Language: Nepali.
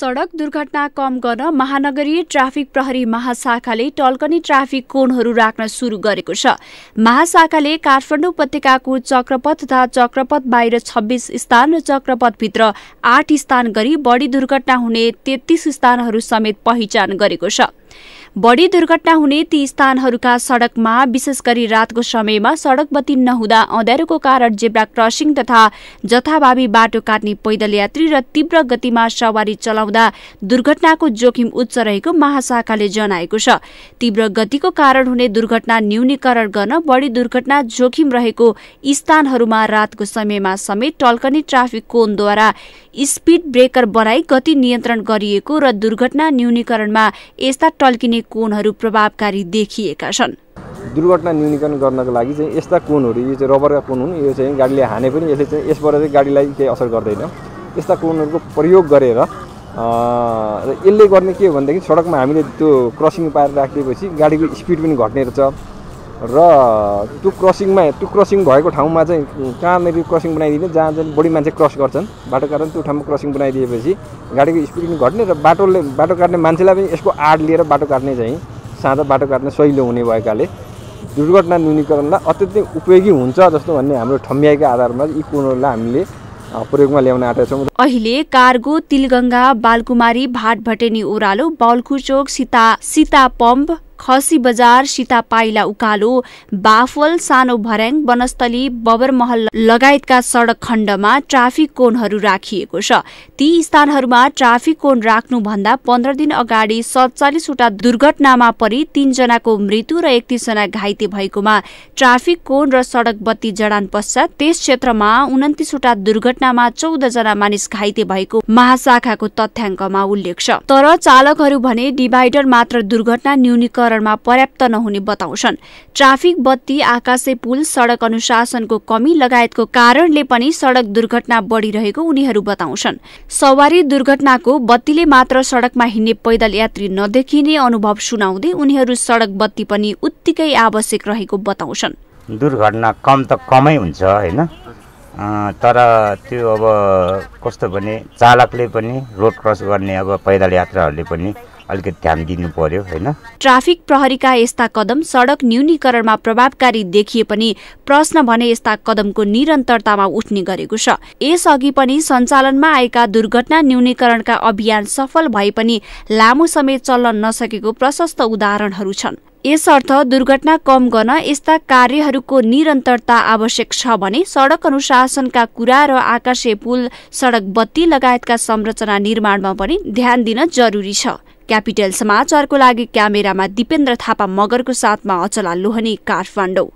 सडक दुर्घटना कम गर्न महानगरीय ट्राफिक प्रहरी महाशाखाले टल्कनी ट्राफिक कोणहरू राख्न सुरु गरेको छ महाशाखाले काठमाडौँ उपत्यकाको चक्रपथ तथा चक्रपथ बाहिर छब्बीस स्थान र चक्रपथभित्र आठ स्थान गरी बढी दुर्घटना हुने तेत्तीस स्थानहरू समेत पहिचान गरेको छ बढी दुर्घटना हुने ती स्थानहरूका सड़कमा विशेष गरी रातको समयमा सड़क बत्ती नहुँदा अँध्यारोको कारण जेब्रा क्रसिङ तथा जथाभावी बाटो काट्ने पैदल यात्री र तीव्र गतिमा सवारी चलाउँदा दुर्घटनाको जोखिम उच्च रहेको महाशाखाले जनाएको छ तीव्र गतिको कारण हुने दुर्घटना न्यूनीकरण गर्न बढी दुर्घटना जोखिम रहेको स्थानहरूमा रातको समयमा समेत टल्कने ट्राफिक कोनद्वारा स्पीड ब्रेकर बनाई गति नियन्त्रण गरिएको र दुर्घटना न्यूनीकरणमा यस्ता टल्किने कोणहरू प्रभावकारी देखिएका छन् दुर्घटना न्यूनीकरण गर्नको लागि चाहिँ यस्ता कोणहरू यो चाहिँ रबरका कोन हुन् यो चाहिँ गाडीले हाने पनि यसले चाहिँ यसबाट चाहिँ गाडीलाई केही असर गर्दैन यस्ता कोनहरूको प्रयोग गरेर र यसले गर्ने के हो भनेदेखि सडकमा हामीले त्यो क्रसिङ पाएर राखिदिएपछि गाडीको स्पिड पनि घट्ने रहेछ र त्यो क्रसिङमा त्यो क्रसिङ भएको ठाउँमा चाहिँ कहाँनिर क्रसिङ बनाइदिने जहाँ चाहिँ बढी मान्छे क्रस गर्छन् बाटो कारण त्यो ठाउँमा क्रसिङ बनाइदिएपछि गाडीको स्पिड पनि घट्ने र बाटोले बाटो काट्ने मान्छेलाई पनि यसको आड लिएर बाटो काट्ने चाहिँ साँझ बाटो काट्ने सहिलो हुने भएकाले दुर्घटना न्यूनीकरणलाई अत्यन्तै उपयोगी हुन्छ जस्तो भन्ने हाम्रो ठम्ब्याइको आधारमा यी कुरोहरूलाई हामीले प्रयोगमा ल्याउन छौँ अहिले कार्गो तिलगङ्गा बालकुमारी भाटभटेनी ओह्रालो बालखुचोक सीता सीता पम्प खसी बजार सीता पाइला उकालो बाफल सानो भर्याङ वनस्थली बबरमहल लगायतका सडक खण्डमा ट्राफिक कोनहरू राखिएको छ ती स्थानहरूमा ट्राफिक कोन राख्नुभन्दा पन्ध्र दिन अगाडि सत्तालिसवटा दुर्घटनामा परि तीनजनाको मृत्यु र एकतिसजना घाइते भएकोमा ट्राफिक कोन र सडक बत्ती जडान पश्चात त्यस क्षेत्रमा उन्तिसवटा दुर्घटनामा चौध जना मानिस घाइते भएको महाशाखाको तथ्याङ्कमा उल्लेख छ तर चालकहरू भने डिभाइडर मात्र दुर्घटना न्यूनीकरण वातावरणमा पर्याप्त नहुने बताउँछन् ट्राफिक बत्ती आकाशे पुल सडक अनुशासनको कमी लगायतको कारणले पनि सडक दुर्घटना बढिरहेको उनीहरू बताउँछन् सवारी दुर्घटनाको बत्तीले मात्र सडकमा हिँड्ने पैदल यात्री नदेखिने अनुभव सुनाउँदै उनीहरू सडक बत्ती पनि उत्तिकै आवश्यक रहेको बताउँछन् दुर्घटना कम त कमै हुन्छ होइन तर त्यो अब कस्तो भने चालकले पनि रोड क्रस गर्ने अब पैदल यात्राहरूले पनि अलिकति ध्यान दिनु पर्यो होइन ट्राफिक प्रहरीका यस्ता कदम सडक न्यूनीकरणमा प्रभावकारी देखिए पनि प्रश्न भने यस्ता कदमको निरन्तरतामा उठ्ने गरेको छ यसअघि पनि सञ्चालनमा आएका दुर्घटना न्यूनीकरणका अभियान सफल भए पनि लामो समय चल्न नसकेको प्रशस्त उदाहरणहरू छन् यसर्थ दुर्घटना कम गर्न यस्ता कार्यहरूको निरन्तरता आवश्यक छ भने सडक अनुशासनका कुरा र आकाशे पुल सडक बत्ती लगायतका संरचना निर्माणमा पनि ध्यान दिन जरुरी छ क्यापिटल समाचारको लागि क्यामेरामा दिपेन्द्र थापा मगरको साथमा अचला लोहनी काठमाडौँ